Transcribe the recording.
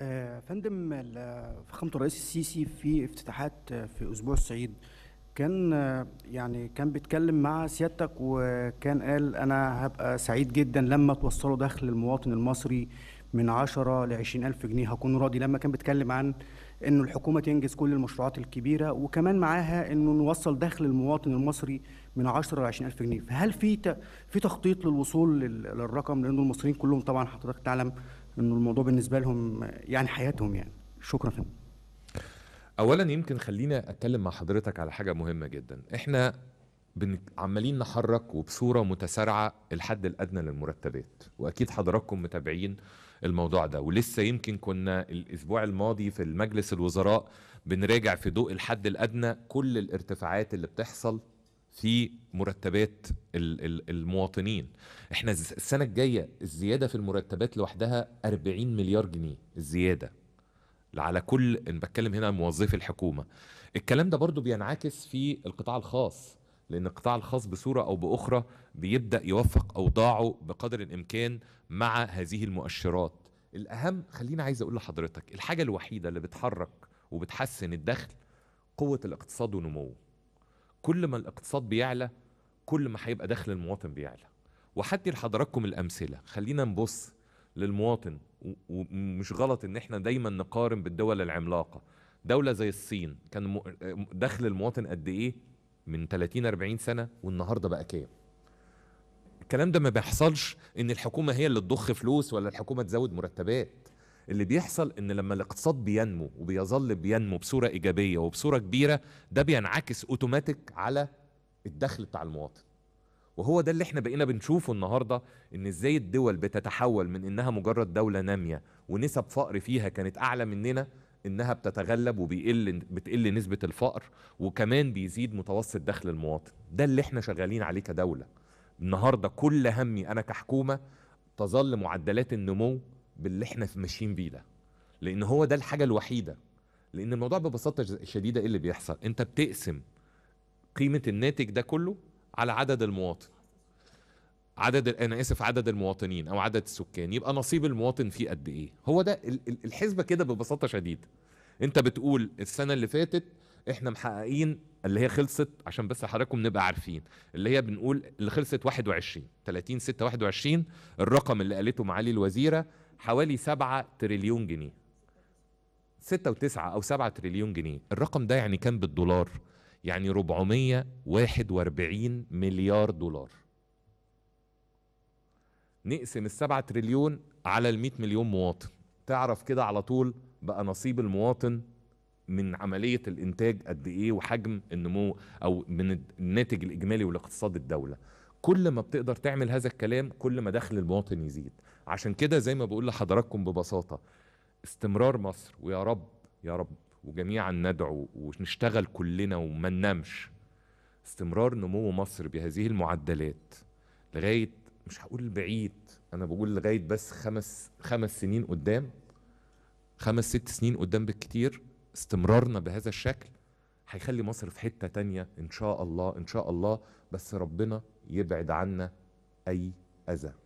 آه، فندم فخامة الرئيس السيسي في افتتاحات آه، في أسبوع الصعيد كان آه، يعني كان بيتكلم مع سيادتك وكان قال أنا هبقى سعيد جدا لما توصلوا دخل المواطن المصري من 10 ل 20 ألف جنيه هكون راضي لما كان بيتكلم عن إنه الحكومة تنجز كل المشروعات الكبيرة وكمان معاها إنه نوصل دخل المواطن المصري من 10 ل 20 ألف جنيه فهل في في تخطيط للوصول للرقم لأنه المصريين كلهم طبعا حضرتك تعلم انه الموضوع بالنسبه لهم يعني حياتهم يعني شكرا اولا يمكن خلينا اتكلم مع حضرتك على حاجه مهمه جدا احنا عمالين نحرك وبصوره متسارعه الحد الادنى للمرتبات واكيد حضراتكم متابعين الموضوع ده ولسه يمكن كنا الاسبوع الماضي في المجلس الوزراء بنراجع في ضوء الحد الادنى كل الارتفاعات اللي بتحصل في مرتبات المواطنين احنا السنة الجاية الزيادة في المرتبات لوحدها 40 مليار جنيه الزيادة على كل ان بتكلم هنا موظفي الحكومة الكلام ده برضو بينعكس في القطاع الخاص لان القطاع الخاص بصوره او باخرى بيبدا يوفق اوضاعه بقدر الامكان مع هذه المؤشرات الاهم خلينا عايز اقول لحضرتك الحاجه الوحيده اللي بتحرك وبتحسن الدخل قوه الاقتصاد ونموه كل ما الاقتصاد بيعلى كل ما هيبقى دخل المواطن بيعلى وحدي لحضراتكم الامثله خلينا نبص للمواطن ومش غلط ان احنا دايما نقارن بالدول العملاقه دوله زي الصين كان دخل المواطن قد ايه من 30 40 سنه والنهارده بقى كام الكلام ده ما بيحصلش ان الحكومه هي اللي تضخ فلوس ولا الحكومه تزود مرتبات اللي بيحصل ان لما الاقتصاد بينمو وبيظل بينمو بصوره ايجابيه وبصوره كبيره ده بينعكس اوتوماتيك على الدخل بتاع المواطن وهو ده اللي احنا بقينا بنشوفه النهارده ان ازاي الدول بتتحول من انها مجرد دوله ناميه ونسب فقر فيها كانت اعلى مننا انها بتتغلب وبيقل بتقل نسبه الفقر وكمان بيزيد متوسط دخل المواطن ده اللي احنا شغالين عليه كدوله النهارده كل همي انا كحكومه تظل معدلات النمو باللي احنا ماشيين بيه ده لان هو ده الحاجه الوحيده لان الموضوع ببساطه شديده ايه اللي بيحصل انت بتقسم قيمه الناتج ده كله على عدد المواطن عدد انا اسف عدد المواطنين او عدد السكان يبقى نصيب المواطن فيه قد ايه هو ده الحسبه كده ببساطه شديده انت بتقول السنه اللي فاتت احنا محققين اللي هي خلصت عشان بس حضراتكم نبقى عارفين اللي هي بنقول اللي خلصت 21 30 6 21 الرقم اللي قالته معالي الوزيره حوالي 7 تريليون جنيه 6 و9 او 7 تريليون جنيه الرقم ده يعني كام بالدولار يعني 441 مليار دولار نقسم ال7 تريليون على ال ال100 مليون مواطن تعرف كده على طول بقى نصيب المواطن من عملية الإنتاج قد إيه وحجم النمو أو من الناتج الإجمالي والاقتصاد الدولة كل ما بتقدر تعمل هذا الكلام كل ما دخل المواطن يزيد عشان كده زي ما بقول لحضراتكم ببساطه استمرار مصر ويا رب يا رب وجميعا ندعو ونشتغل كلنا وما ننامش استمرار نمو مصر بهذه المعدلات لغايه مش هقول بعيد انا بقول لغايه بس خمس خمس سنين قدام خمس ست سنين قدام بالكتير استمرارنا بهذا الشكل هيخلي مصر في حته تانية ان شاء الله ان شاء الله بس ربنا يبعد عنا اي اذى